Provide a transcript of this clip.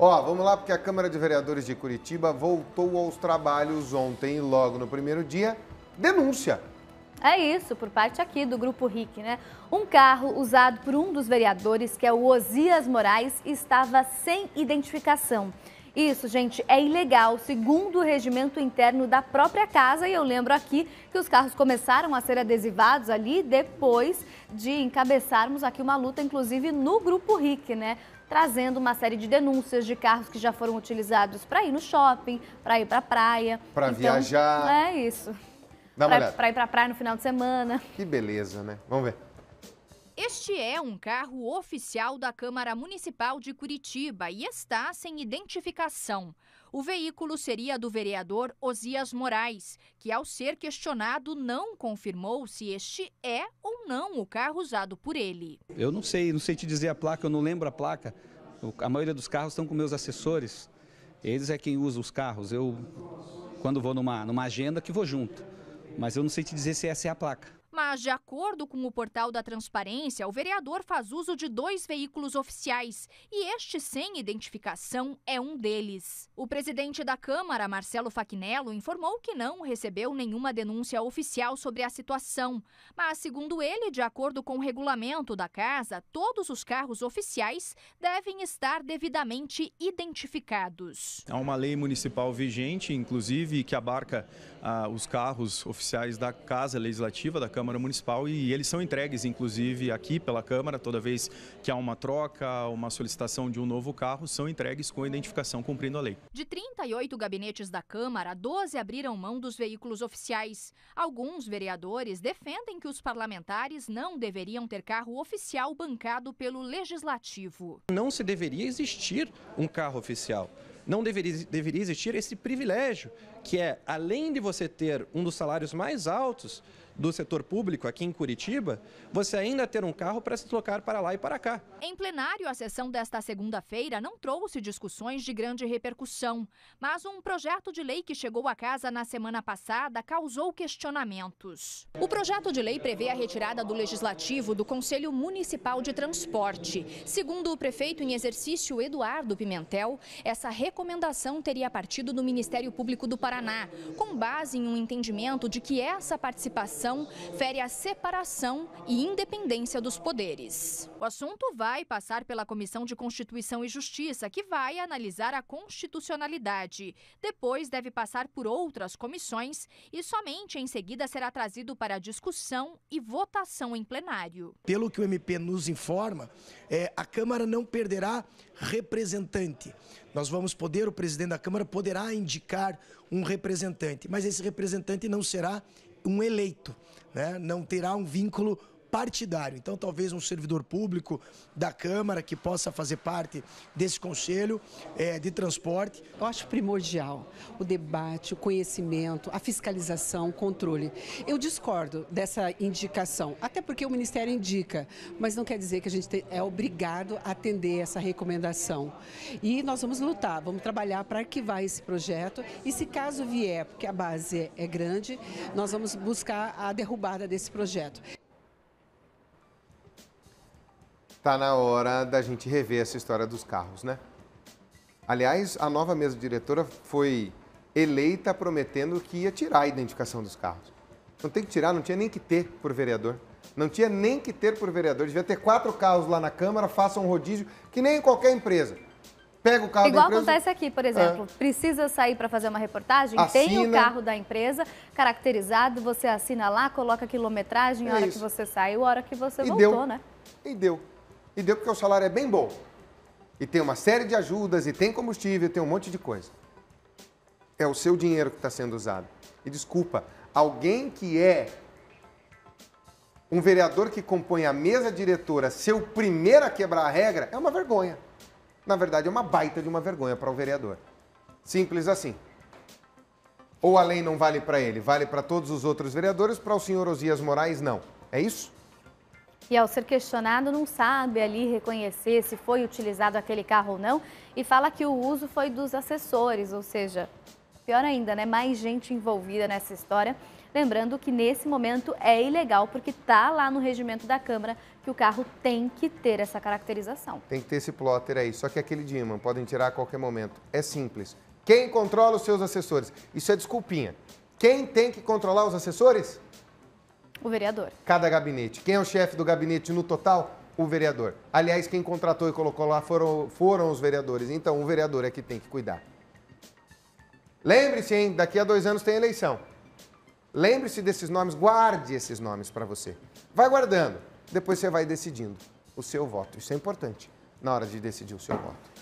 Ó, vamos lá, porque a Câmara de Vereadores de Curitiba voltou aos trabalhos ontem e logo no primeiro dia, denúncia. É isso, por parte aqui do Grupo RIC, né? Um carro usado por um dos vereadores, que é o Osias Moraes, estava sem identificação. Isso, gente, é ilegal, segundo o regimento interno da própria casa. E eu lembro aqui que os carros começaram a ser adesivados ali depois de encabeçarmos aqui uma luta, inclusive no Grupo RIC, né? trazendo uma série de denúncias de carros que já foram utilizados para ir no shopping, para ir para a praia. Para então, viajar. É isso. Para ir para a praia no final de semana. Que beleza, né? Vamos ver. Este é um carro oficial da Câmara Municipal de Curitiba e está sem identificação. O veículo seria do vereador Osias Moraes, que, ao ser questionado, não confirmou se este é ou não o carro usado por ele. Eu não sei, não sei te dizer a placa, eu não lembro a placa. A maioria dos carros estão com meus assessores. Eles é quem usa os carros. Eu, quando vou numa, numa agenda, que vou junto. Mas eu não sei te dizer se essa é a placa. Mas, de acordo com o portal da Transparência, o vereador faz uso de dois veículos oficiais e este sem identificação é um deles. O presidente da Câmara, Marcelo Faquinello, informou que não recebeu nenhuma denúncia oficial sobre a situação. Mas, segundo ele, de acordo com o regulamento da casa, todos os carros oficiais devem estar devidamente identificados. Há uma lei municipal vigente, inclusive, que abarca ah, os carros oficiais da casa legislativa da Câmara Câmara Municipal e eles são entregues, inclusive, aqui pela Câmara, toda vez que há uma troca, uma solicitação de um novo carro, são entregues com identificação cumprindo a lei. De 38 gabinetes da Câmara, 12 abriram mão dos veículos oficiais. Alguns vereadores defendem que os parlamentares não deveriam ter carro oficial bancado pelo Legislativo. Não se deveria existir um carro oficial. Não deveria, deveria existir esse privilégio que é, além de você ter um dos salários mais altos do setor público aqui em Curitiba, você ainda ter um carro para se deslocar para lá e para cá. Em plenário, a sessão desta segunda-feira não trouxe discussões de grande repercussão, mas um projeto de lei que chegou à casa na semana passada causou questionamentos. O projeto de lei prevê a retirada do legislativo do Conselho Municipal de Transporte. Segundo o prefeito em exercício Eduardo Pimentel, essa recomendação teria partido do Ministério Público do Paraná Paraná, com base em um entendimento de que essa participação fere a separação e independência dos poderes. O assunto vai passar pela Comissão de Constituição e Justiça, que vai analisar a constitucionalidade. Depois deve passar por outras comissões e somente em seguida será trazido para discussão e votação em plenário. Pelo que o MP nos informa, é, a Câmara não perderá representante. Nós vamos poder, o presidente da Câmara poderá indicar um representante, mas esse representante não será um eleito, né? não terá um vínculo partidário. Então, talvez um servidor público da Câmara que possa fazer parte desse conselho é, de transporte. Eu acho primordial o debate, o conhecimento, a fiscalização, o controle. Eu discordo dessa indicação, até porque o Ministério indica, mas não quer dizer que a gente é obrigado a atender essa recomendação. E nós vamos lutar, vamos trabalhar para arquivar esse projeto e, se caso vier, porque a base é grande, nós vamos buscar a derrubada desse projeto. Tá na hora da gente rever essa história dos carros, né? Aliás, a nova mesa diretora foi eleita prometendo que ia tirar a identificação dos carros. Não tem que tirar, não tinha nem que ter por vereador. Não tinha nem que ter por vereador. Devia ter quatro carros lá na Câmara, faça um rodízio, que nem em qualquer empresa. Pega o carro Igual da empresa. Igual acontece aqui, por exemplo. É. Precisa sair para fazer uma reportagem, assina. tem o carro da empresa caracterizado, você assina lá, coloca a quilometragem, a hora é que você saiu, a hora que você e voltou, deu. né? E deu. E deu porque o salário é bem bom. E tem uma série de ajudas, e tem combustível, e tem um monte de coisa. É o seu dinheiro que está sendo usado. E desculpa, alguém que é um vereador que compõe a mesa diretora ser o primeiro a quebrar a regra é uma vergonha. Na verdade, é uma baita de uma vergonha para o vereador. Simples assim. Ou a lei não vale para ele, vale para todos os outros vereadores, para o senhor Osias Moraes, não. É isso? que, ao ser questionado, não sabe ali reconhecer se foi utilizado aquele carro ou não e fala que o uso foi dos assessores, ou seja, pior ainda, né? Mais gente envolvida nessa história. Lembrando que nesse momento é ilegal, porque tá lá no regimento da Câmara que o carro tem que ter essa caracterização. Tem que ter esse plotter aí, só que é aquele de imã podem tirar a qualquer momento. É simples. Quem controla os seus assessores? Isso é desculpinha. Quem tem que controlar os assessores? O vereador. Cada gabinete. Quem é o chefe do gabinete no total? O vereador. Aliás, quem contratou e colocou lá foram, foram os vereadores. Então, o vereador é que tem que cuidar. Lembre-se, hein? Daqui a dois anos tem eleição. Lembre-se desses nomes, guarde esses nomes para você. Vai guardando, depois você vai decidindo o seu voto. Isso é importante na hora de decidir o seu voto.